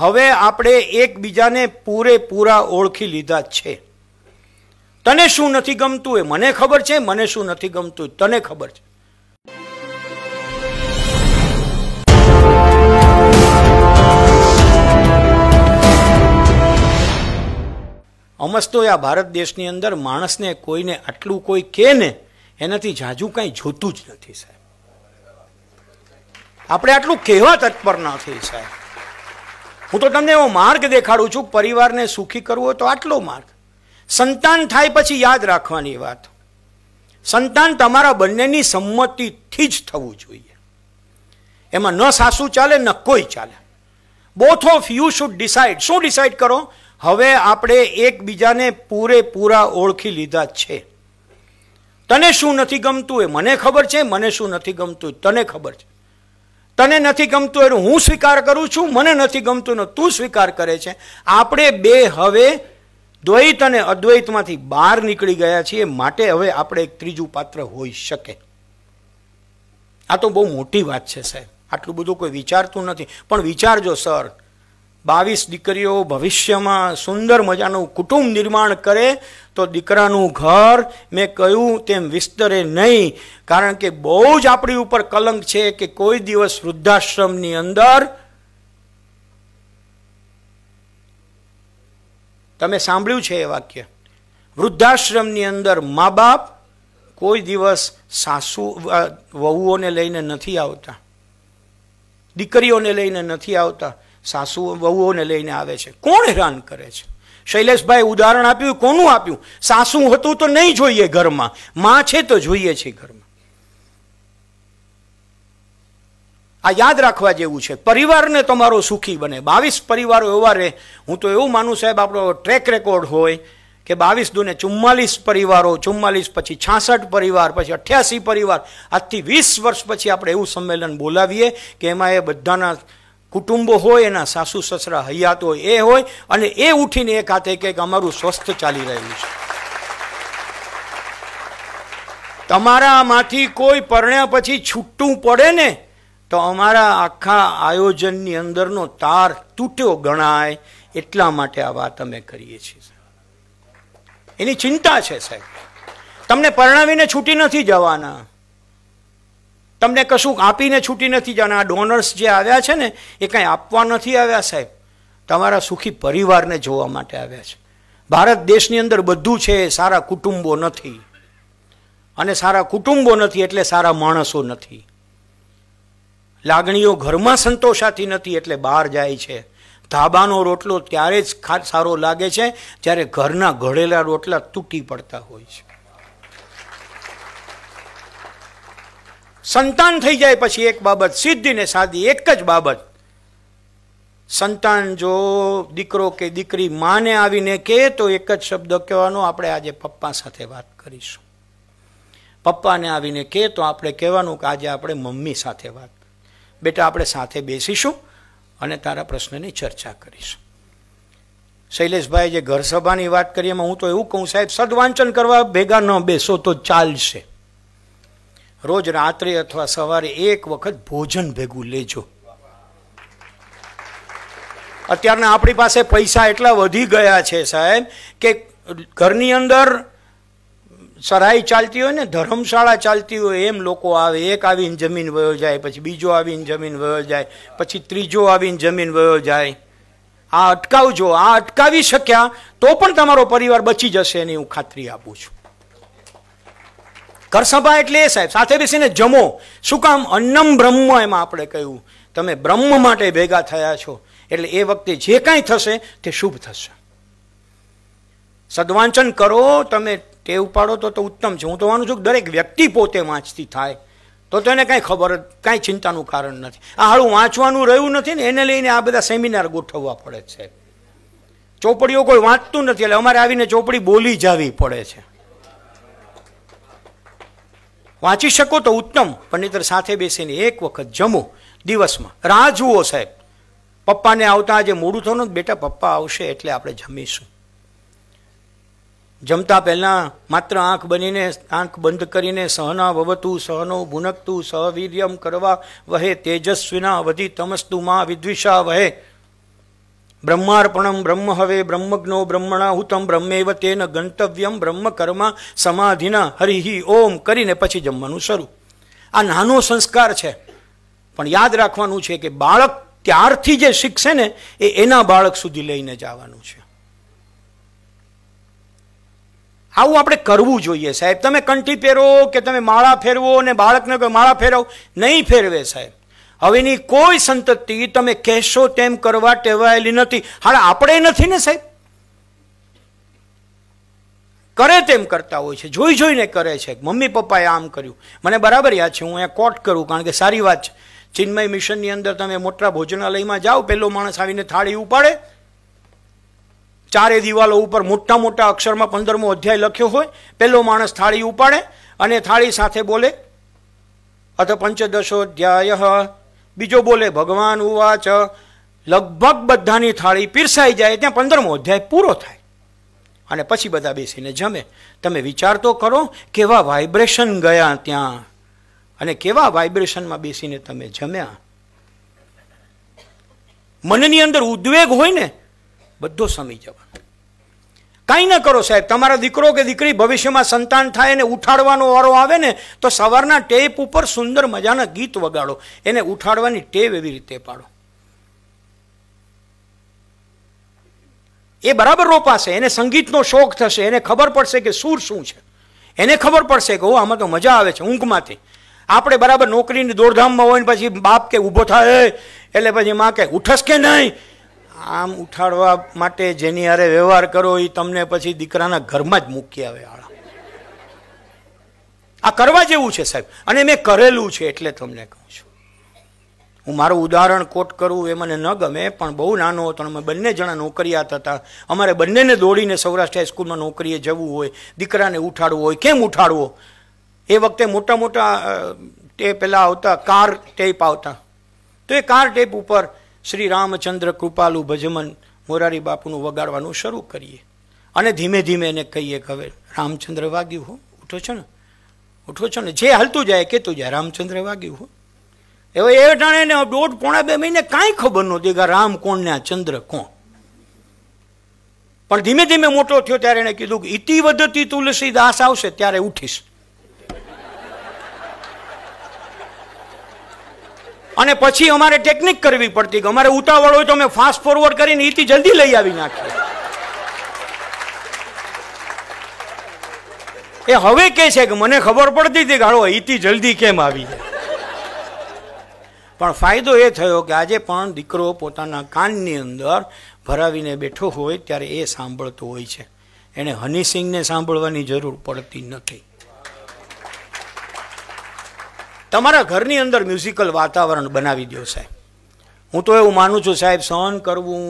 હવે આપણે એકબીજાને પૂરેપૂરા ઓળખી લીધા છે તને શું નથી ગમતું એ મને ખબર છે મને શું નથી ગમતું તને ખબર છે અમસ્તો આ ભારત દેશની અંદર માણસને કોઈને આટલું કોઈ કે ને એનાથી જાજુ કાંઈ જોતું જ નથી સાહેબ આપણે આટલું કહેવા તત્પર નથી સાહેબ હું તો તમને એવો માર્ગ દેખાડું છું પરિવારને સુખી કરવો હોય તો આટલો માર્ગ સંતાન થાય પછી યાદ રાખવાની વાત સંતાન તમારા બંનેની સંમતિથી જ થવું જોઈએ એમાં ન સાસુ ચાલે ન કોઈ ચાલે both of you should decide શું ડિસાઇડ કરો હવે આપણે એકબીજાને પૂરેપૂરા ઓળખી લીધા છે તને શું નથી ગમતું એ મને ખબર છે મને શું નથી ગમતું તને ખબર છે તને નથી ગમતું એનું હું સ્વીકાર કરું છું મને નથી ગમતું એનો તું સ્વીકાર કરે છે આપણે બે હવે દ્વૈત અને અદ્વૈતમાંથી બહાર નીકળી ગયા છીએ માટે હવે આપણે એક ત્રીજું પાત્ર હોઈ શકે આ તો બહુ મોટી વાત છે સાહેબ આટલું બધું કોઈ વિચારતું નથી પણ વિચારજો સર બાવીસ દીકરીઓ ભવિષ્યમાં સુંદર મજાનું કુટુંબ નિર્માણ કરે તો દીકરાનું ઘર મેં કહ્યું તેમ વિસ્તરે નહીં કારણ કે બહુ જ આપણી ઉપર કલંક છે કે કોઈ દિવસ વૃદ્ધાશ્રમની અંદર તમે સાંભળ્યું છે એ વાક્ય વૃદ્ધાશ્રમની અંદર મા બાપ કોઈ દિવસ સાસુ વહુઓને લઈને નથી આવતા દીકરીઓને લઈને નથી આવતા સાસુ વહુઓને લઈને આવે છે કોણ હેરાન કરે છે શૈલેષભાઈ ઉદાહરણ આપ્યું કોનું આપ્યું સાસુ હતું તો નહીં જોઈએ ઘરમાં માં છે તો જોઈએ છે ઘરમાં આ યાદ રાખવા જેવું છે પરિવારને તમારો સુખી બને બાવીસ પરિવારો એવા રહે હું તો એવું માનું સાહેબ આપણો ટ્રેક રેકોર્ડ હોય કે બાવીસ દુને ચુમ્માલીસ પરિવારો ચુમ્માલીસ પછી છાસઠ પરિવાર પછી અઠ્યાસી પરિવાર આજથી વીસ વર્ષ પછી આપણે એવું સંમેલન બોલાવીએ કે એમાં એ બધાના કુટુંબો હોય એના સાસુ સસરા હૈયાત હોય એ હોય અને એ ઉઠીને એક હાથે કે અમારું સ્વસ્થ ચાલી રહ્યું છે તમારામાંથી કોઈ પરણ્યા પછી છૂટવું પડે ને તો અમારા આખા આયોજનની અંદરનો તાર તૂટ્યો ગણાય એટલા માટે આ વાત અમે કરીએ છીએ એની ચિંતા છે સાહેબ તમને પરણાવીને છૂટી નથી જવાના તમને કશું આપીને છૂટી નથી જવાના આ ડોનર્સ જે આવ્યા છે ને એ કાંઈ આપવા નથી આવ્યા સાહેબ તમારા સુખી પરિવારને જોવા માટે આવ્યા છે ભારત દેશની અંદર બધું છે સારા કુટુંબો નથી અને સારા કુટુંબો નથી એટલે સારા માણસો નથી લાગણીઓ ઘરમાં સંતોષાતી નથી એટલે બહાર જાય છે ધાબાનો રોટલો ત્યારે જ સારો લાગે છે જ્યારે ઘરના ઘડેલા રોટલા તૂટી પડતા હોય છે સંતાન થઈ જાય પછી એક બાબત સિદ્ધિને ને સાદી એક જ બાબત સંતાન જો દીકરો કે દીકરી માને આવીને કહે તો એક જ શબ્દ કહેવાનો આપણે આજે પપ્પા સાથે વાત કરીશું પપ્પાને આવીને કહે તો આપણે કહેવાનું કે આજે આપણે મમ્મી સાથે વાત બેટા આપણે સાથે બેસીશું અને તારા પ્રશ્નની ચર્ચા કરીશું શૈલેષભાઈ જે ઘરસભાની વાત કરી એમાં હું તો એવું કહું સાહેબ સદવાંચન કરવા ભેગા ન બેસો તો ચાલશે રોજ રાત્રે અથવા સવારે એક વખત ભોજન ભેગું લેજો અત્યારના આપણી પાસે પૈસા એટલા વધી ગયા છે સાહેબ કે ઘરની અંદર સરાઈ ચાલતી હોય ને ધર્મશાળા ચાલતી હોય એમ લોકો આવે એક આવીને જમીન વયો જાય પછી બીજો આવીને જમીન વયો જાય પછી ત્રીજો આવીને જમીન વયો જાય આ અટકાવજો આ અટકાવી શક્યા તો પણ તમારો પરિવાર બચી જશે એની હું ખાતરી આપું છું કરસભા એટલે એ સાહેબ સાથે બેસીને જમો શું કામ અન્નમ બ્રહ્મ એમાં આપણે કહ્યું તમે બ્રહ્મ માટે ભેગા થયા છો એટલે એ વખતે જે કાંઈ થશે તે શુભ થશે સદવાંચન કરો તમે ટેવ પાડો તો તો ઉત્તમ છે હું તો માનું છું કે દરેક વ્યક્તિ પોતે વાંચતી થાય તો તેને કાંઈ ખબર કાંઈ ચિંતાનું કારણ નથી આ હાળું વાંચવાનું રહ્યું નથી ને એને લઈને આ બધા સેમિનાર ગોઠવવા પડે છે ચોપડીઓ કોઈ વાંચતું નથી એટલે અમારે આવીને ચોપડી બોલી જવી પડે છે વાંચી શકો તો ઉત્તમ પંડિતર સાથે બેસીને એક વખત જમો દિવસમાં રાહ જુઓ સાહેબ પપ્પાને આવતા આજે મોડું થયું ને બેટા પપ્પા આવશે એટલે આપણે જમીશું જમતા પહેલાં માત્ર આંખ બનીને આંખ બંધ કરીને સહના વવતું સહનો ભુનકતું સહવીર્યમ કરવા વહે તેજસ્વીના વધી તમસ્તુ વિદ્વિષા વહે બ્રહ્માર્પણમ બ્રહ્મ હવે બ્રહ્મજ્ઞો બ્રહ્મણાહુતમ બ્રહ્મેવ તેન ગંતવ્યમ બ્રહ્મ કર્મ સમાધિના હરિહિ ઓમ કરીને પછી જમવાનું શરૂ આ નાનો સંસ્કાર છે પણ યાદ રાખવાનું છે કે બાળક ત્યારથી જે શીખશે ને એ એના બાળક સુધી લઈને જવાનું છે આવું આપણે કરવું જોઈએ સાહેબ તમે કંઠી પહેરો કે તમે માળા ફેરવો અને બાળકને માળા ફેરવો નહીં ફેરવે સાહેબ હવેની કોઈ સંતતિ તમે કહેશો તેમ કરવા ટેવાયેલી નથી હાલ આપણે નથી ને સાહેબ કરે તેમ કરતા હોય છે જોઈ જોઈને કરે છે મમ્મી પપ્પાએ આમ કર્યું મને બરાબર યાદ છે હું અહીંયા કોટ કરું કારણ કે સારી વાત છે ચિન્મય મિશનની અંદર તમે મોટા ભોજનાલયમાં જાઓ પેલો માણસ આવીને થાળી ઉપાડે ચારે દિવાલો ઉપર મોટા મોટા અક્ષરમાં પંદરમો અધ્યાય લખ્યો હોય પેલો માણસ થાળી ઉપાડે અને થાળી સાથે બોલે અથ પંચદશોધ્યાય બીજો બોલે ભગવાન ઉવાચ લગભગ બધાની થાળી પીરસાઈ જાય ત્યાં પંદરમો અધ્યાય પૂરો થાય અને પછી બધા બેસીને જમે તમે વિચાર તો કરો કેવા વાઇબ્રેશન ગયા ત્યાં અને કેવા વાઇબ્રેશનમાં બેસીને તમે જમ્યા મનની અંદર ઉદ્વેગ હોય ને બધો સમી જવાનો કાંઈ ન કરો સાહેબ તમારો દીકરો કે દીકરી ભવિષ્યમાં સંતાન થાય એને ઉઠાડવાનો વારો આવે ને તો સવારના ટેપ ઉપર સુંદર મજાના ગીત વગાડો એને ઉઠાડવાની ટેવ એવી રીતે પાડો એ બરાબર રોપાશે એને સંગીતનો શોખ થશે એને ખબર પડશે કે સૂર શું છે એને ખબર પડશે કે ઓ આમાં તો મજા આવે છે ઊંઘમાંથી આપણે બરાબર નોકરીની દોડધામમાં હોય ને પછી બાપ કે ઊભો થાય એટલે પછી માં કે ઉઠસ કે નહીં આમ ઉઠાડવા માટે જેની હારે વ્યવહાર કરો એ તમને પછી દીકરાના ઘરમાં જ મૂકી આવે આળા આ કરવા જેવું છે સાહેબ અને મેં કરેલું છે એટલે તમને કહું છું હું મારું ઉદાહરણ કોટ કરું એ મને ન ગમે પણ બહુ નાનો હતો અમે બંને જણા નોકરિયાત હતા અમારે બંનેને દોડીને સૌરાષ્ટ્ર હાઈસ્કૂલમાં નોકરીએ જવું હોય દીકરાને ઉઠાડવું હોય કેમ ઉઠાડવો એ વખતે મોટા મોટા ટેપ પેલા આવતા કાર ટેપ આવતા તો એ કાર ટેપ ઉપર શ્રી રામચંદ્ર કૃપાલુ ભજમન મોરારી બાપુનું વગાડવાનું શરૂ કરીએ અને ધીમે ધીમે એને કહીએ કે હવે રામચંદ્ર વાગ્યું હો ઉઠો છો ને ઉઠો છો ને જે હાલતું જાય કહેતું જાય રામચંદ્ર વાગ્યું હો હવે એ ટાણે ને દોઢ પોણા બે મહિને કાંઈ ખબર નહોતી કે રામ કોણ ને આ ચંદ્ર કોણ પણ ધીમે ધીમે મોટો થયો ત્યારે એણે કીધું કે ઇતિ વધતી તુલસી દાસ આવશે ત્યારે ઉઠીશ અને પછી અમારે ટેકનિક કરવી પડતી કે અમારે ઉતાવળ હોય તો અમે ફાસ્ટ ફોરવર્ડ કરીને એથી જલ્દી લઈ આવી નાખીએ એ હવે કે છે કે મને ખબર પડતી હતી કે હાલો એથી જલ્દી કેમ આવી પણ ફાયદો એ થયો કે આજે પણ દીકરો પોતાના કાનની અંદર ભરાવીને બેઠો હોય ત્યારે એ સાંભળતો હોય છે એણે હની સિંહને સાંભળવાની જરૂર પડતી નથી તમારા ઘરની અંદર મ્યુઝિકલ વાતાવરણ બનાવી દો સાહેબ હું તો એવું માનું છું સાહેબ સહન કરવું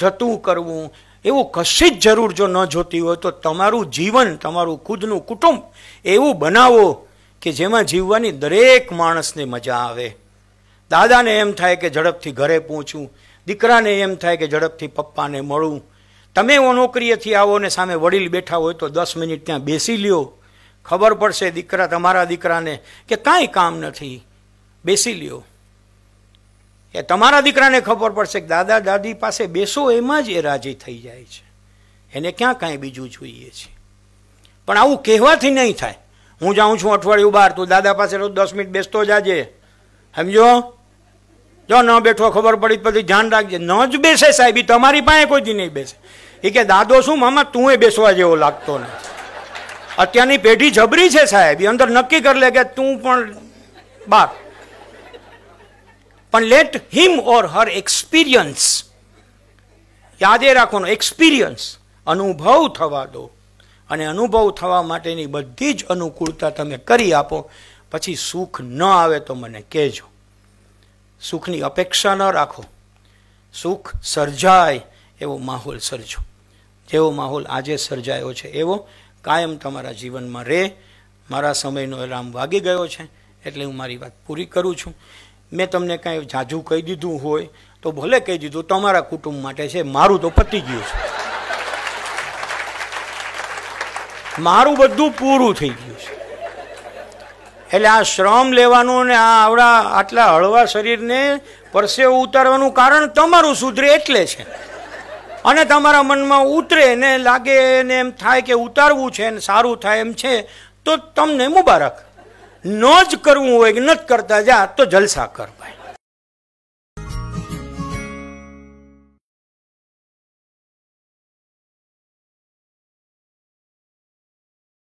જતું કરવું એવું કશી જ જરૂર જો ન જોતી હોય તો તમારું જીવન તમારું ખુદનું કુટુંબ એવું બનાવો કે જેમાં જીવવાની દરેક માણસને મજા આવે દાદાને એમ થાય કે ઝડપથી ઘરે પહોંચું દીકરાને એમ થાય કે ઝડપથી પપ્પાને મળું તમે નોકરીએથી આવો ને સામે વડીલ બેઠા હોય તો દસ મિનિટ ત્યાં બેસી લ્યો ખબર પડશે દીકરા તમારા દીકરાને કે કાંઈ કામ નથી બેસી લ્યો એ તમારા દીકરાને ખબર પડશે કે દાદા દાદી પાસે બેસો એમાં જ એ રાજી થઈ જાય છે એને ક્યાં કાંઈ બીજું જોઈએ છે પણ આવું કહેવાથી નહીં થાય હું જાઉં છું અઠવાડિયું બહાર તું દાદા પાસે રોજ દસ મિનિટ બેસતો જાજે સમજો જો ન બેઠો ખબર પડી પછી ધ્યાન રાખજે ન જ બેસે સાહેબ તમારી પાસે કોઈ નહીં બેસે એ કે દાદો શું મામા તું એ બેસવા જેવો લાગતો નથી અત્યારની પેઢી જબરી છે સાહેબ એ અંદર નક્કી કરી લે કે તું પણ બાપ પણ લેટ હિમ ઓર હર એક્સપિરિયન્સ યાદે રાખવાનો એક્સપિરિયન્સ અનુભવ થવા દો અને અનુભવ થવા માટેની બધી જ અનુકૂળતા તમે કરી આપો પછી સુખ ન આવે તો મને કહેજો સુખની અપેક્ષા ન રાખો સુખ સર્જાય એવો માહોલ સર્જો જેવો માહોલ આજે સર્જાયો છે એવો કાયમ તમારા જીવનમાં રહે મારા સમયનો એલાર્મ વાગી ગયો છે એટલે હું મારી વાત પૂરી કરું છું મેં તમને કાંઈ જાજુ કહી દીધું હોય તો ભલે કહી દીધું તમારા કુટુંબ માટે છે મારું તો પતી ગયું છે મારું બધું પૂરું થઈ ગયું છે એટલે આ શ્રમ લેવાનું અને આ આવડા આટલા હળવા શરીરને પરસેવું ઉતારવાનું કારણ તમારું સુધરે એટલે છે અને તમારા મનમાં ઉતરે ને લાગે ને એમ થાય કે ઉતારવું છે ને સારું થાય એમ છે તો તમને મુબારક ન જ કરવું હોય કે ન જ કરતા જા તો જલસા કર